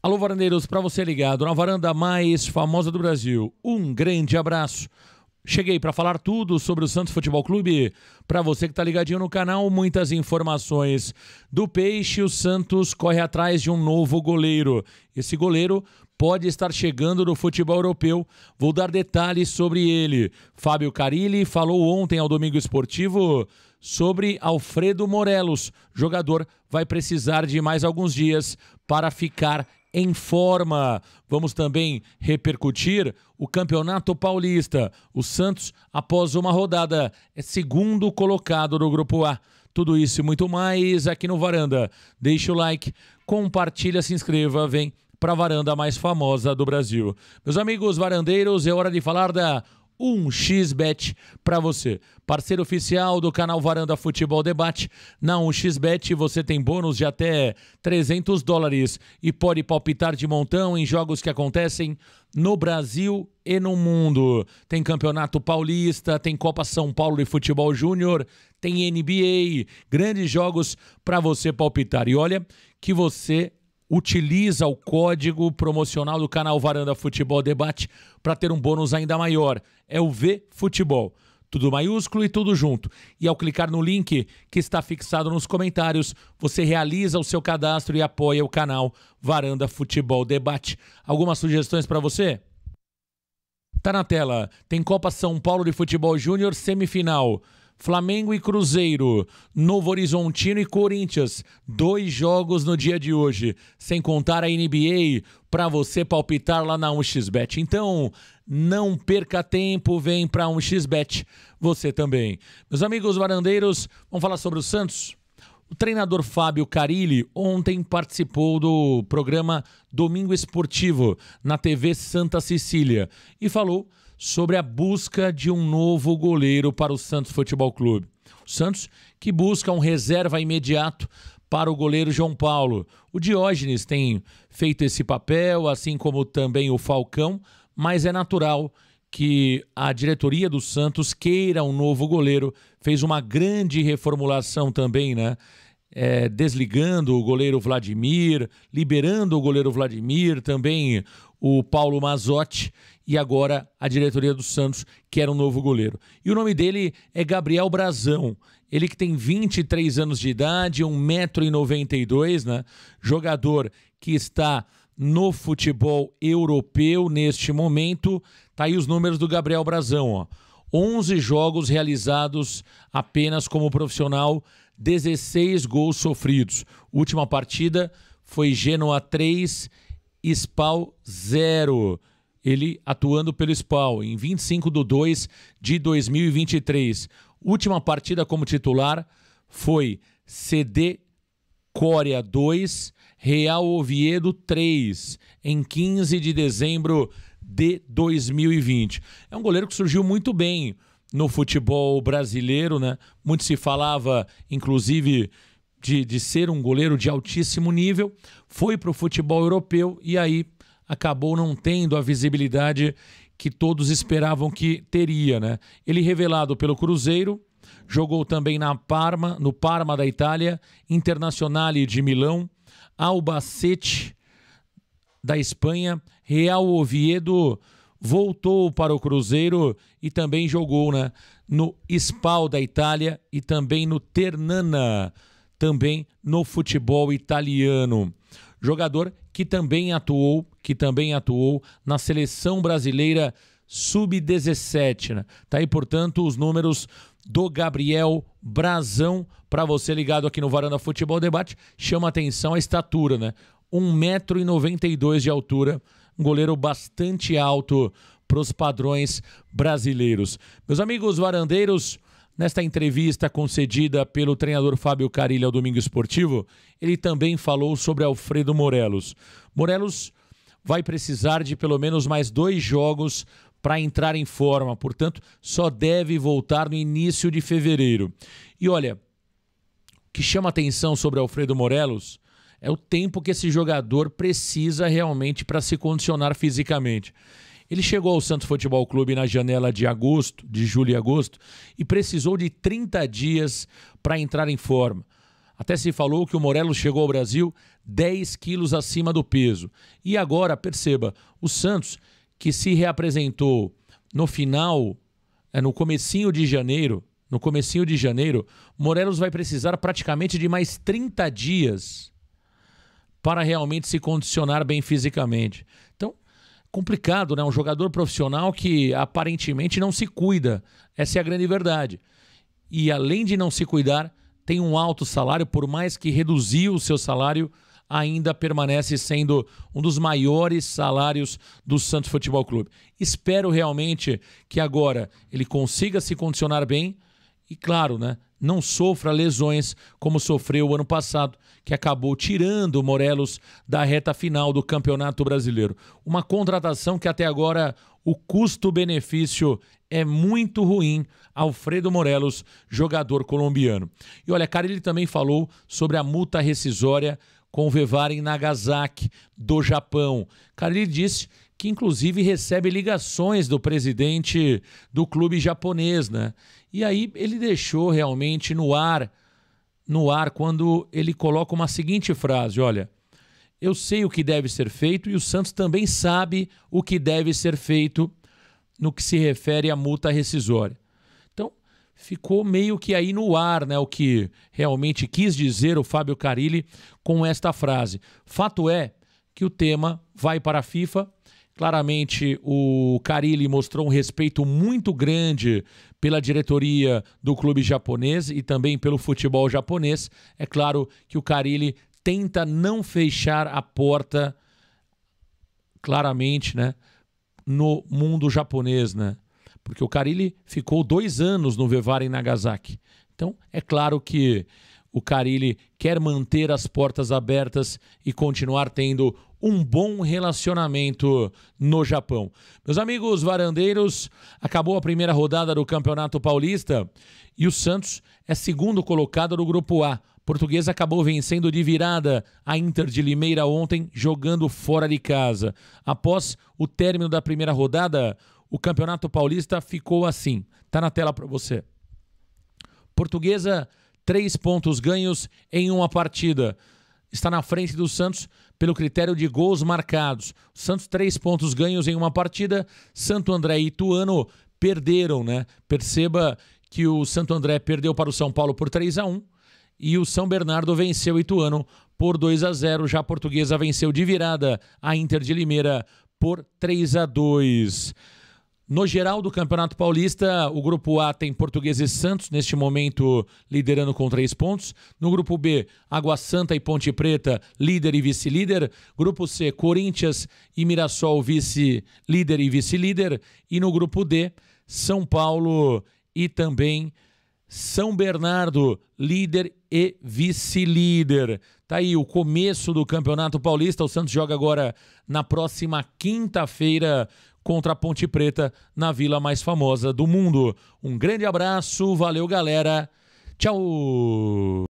Alô, varandeiros, para você ligado na varanda mais famosa do Brasil, um grande abraço. Cheguei para falar tudo sobre o Santos Futebol Clube. Para você que está ligadinho no canal, muitas informações. Do Peixe, o Santos corre atrás de um novo goleiro. Esse goleiro pode estar chegando no futebol europeu. Vou dar detalhes sobre ele. Fábio Carilli falou ontem ao Domingo Esportivo sobre Alfredo Morelos. Jogador vai precisar de mais alguns dias para ficar em forma. Vamos também repercutir o Campeonato Paulista. O Santos, após uma rodada, é segundo colocado do Grupo A. Tudo isso e muito mais aqui no Varanda. Deixa o like, compartilha, se inscreva, vem para a varanda mais famosa do Brasil. Meus amigos varandeiros, é hora de falar da um xbet para você. Parceiro oficial do canal Varanda Futebol Debate, na 1xBet você tem bônus de até 300 dólares e pode palpitar de montão em jogos que acontecem no Brasil e no mundo. Tem Campeonato Paulista, tem Copa São Paulo de Futebol Júnior, tem NBA, grandes jogos para você palpitar. E olha que você utiliza o código promocional do canal Varanda Futebol Debate para ter um bônus ainda maior. É o V Futebol. Tudo maiúsculo e tudo junto. E ao clicar no link que está fixado nos comentários, você realiza o seu cadastro e apoia o canal Varanda Futebol Debate. Algumas sugestões para você? Tá na tela. Tem Copa São Paulo de Futebol Júnior semifinal. Flamengo e Cruzeiro, Novo Horizontino e Corinthians, dois jogos no dia de hoje, sem contar a NBA para você palpitar lá na 1xBet. Então, não perca tempo, vem para 1xBet você também. Meus amigos varandeiros, vamos falar sobre o Santos? O treinador Fábio Carilli ontem participou do programa Domingo Esportivo na TV Santa Cecília e falou sobre a busca de um novo goleiro para o Santos Futebol Clube. O Santos que busca um reserva imediato para o goleiro João Paulo. O Diógenes tem feito esse papel, assim como também o Falcão, mas é natural que a diretoria do Santos queira um novo goleiro. Fez uma grande reformulação também, né? É, desligando o goleiro Vladimir, liberando o goleiro Vladimir, também o Paulo Mazotti e agora a diretoria do Santos quer um novo goleiro. E o nome dele é Gabriel Brazão. Ele que tem 23 anos de idade, 1,92m, né? Jogador que está no futebol europeu neste momento. Tá aí os números do Gabriel Brazão, ó. 11 jogos realizados apenas como profissional, 16 gols sofridos. Última partida foi Genoa 3, Spal 0 ele atuando pelo Spawn em 25 de 2 de 2023. Última partida como titular foi CD Coreia 2, Real Oviedo 3, em 15 de dezembro de 2020. É um goleiro que surgiu muito bem no futebol brasileiro, né? Muito se falava, inclusive, de, de ser um goleiro de altíssimo nível. Foi para o futebol europeu e aí acabou não tendo a visibilidade que todos esperavam que teria, né? Ele revelado pelo Cruzeiro, jogou também na Parma, no Parma da Itália, Internazionale de Milão, Albacete da Espanha, Real Oviedo, voltou para o Cruzeiro e também jogou, né, no Spal da Itália e também no Ternana, também no futebol italiano jogador que também atuou, que também atuou na seleção brasileira sub-17. Né? Tá aí, portanto, os números do Gabriel Brazão para você ligado aqui no Varanda Futebol Debate. Chama atenção a estatura, né? 1,92m de altura, um goleiro bastante alto para os padrões brasileiros. Meus amigos varandeiros, Nesta entrevista concedida pelo treinador Fábio Carilho ao Domingo Esportivo, ele também falou sobre Alfredo Morelos. Morelos vai precisar de pelo menos mais dois jogos para entrar em forma, portanto, só deve voltar no início de fevereiro. E olha, o que chama atenção sobre Alfredo Morelos é o tempo que esse jogador precisa realmente para se condicionar fisicamente. Ele chegou ao Santos Futebol Clube na janela de agosto, de julho e agosto, e precisou de 30 dias para entrar em forma. Até se falou que o Morelos chegou ao Brasil 10 quilos acima do peso. E agora, perceba, o Santos, que se reapresentou no final, é, no comecinho de janeiro, no comecinho de janeiro, Morelos vai precisar praticamente de mais 30 dias para realmente se condicionar bem fisicamente complicado, né? Um jogador profissional que aparentemente não se cuida. Essa é a grande verdade. E além de não se cuidar, tem um alto salário, por mais que reduziu o seu salário, ainda permanece sendo um dos maiores salários do Santos Futebol Clube. Espero realmente que agora ele consiga se condicionar bem e, claro, né? não sofra lesões como sofreu o ano passado, que acabou tirando o Morelos da reta final do Campeonato Brasileiro. Uma contratação que até agora o custo-benefício é muito ruim. Alfredo Morelos, jogador colombiano. E olha, cara, ele também falou sobre a multa rescisória com o Vevar em Nagasaki, do Japão. Cara, ele disse que inclusive recebe ligações do presidente do clube japonês, né? E aí ele deixou realmente no ar, no ar quando ele coloca uma seguinte frase, olha, eu sei o que deve ser feito e o Santos também sabe o que deve ser feito no que se refere à multa rescisória. Então, ficou meio que aí no ar, né, o que realmente quis dizer o Fábio Carilli com esta frase. Fato é que o tema vai para a FIFA Claramente, o Carilli mostrou um respeito muito grande pela diretoria do clube japonês e também pelo futebol japonês. É claro que o Carilli tenta não fechar a porta, claramente, né, no mundo japonês, né? Porque o Carilli ficou dois anos no Vivar em Nagasaki. Então, é claro que o Carilli quer manter as portas abertas e continuar tendo um bom relacionamento no Japão. Meus amigos varandeiros, acabou a primeira rodada do Campeonato Paulista e o Santos é segundo colocado do Grupo A. Portuguesa acabou vencendo de virada a Inter de Limeira ontem, jogando fora de casa. Após o término da primeira rodada, o Campeonato Paulista ficou assim. Tá na tela para você. Portuguesa, três pontos ganhos em uma partida. Está na frente do Santos pelo critério de gols marcados. Santos, três pontos ganhos em uma partida. Santo André e Ituano perderam, né? Perceba que o Santo André perdeu para o São Paulo por 3 a 1 e o São Bernardo venceu o Ituano por 2 a 0. Já a Portuguesa venceu de virada a Inter de Limeira por 3 a 2. No geral do Campeonato Paulista, o grupo A tem Portuguesa e Santos, neste momento liderando com três pontos. No grupo B, Água Santa e Ponte Preta, líder e vice-líder. Grupo C, Corinthians e Mirassol, vice-líder e vice-líder. E no grupo D, São Paulo e também São Bernardo, líder e vice-líder. Tá aí o começo do Campeonato Paulista. O Santos joga agora na próxima quinta-feira contra a Ponte Preta na vila mais famosa do mundo. Um grande abraço, valeu galera, tchau!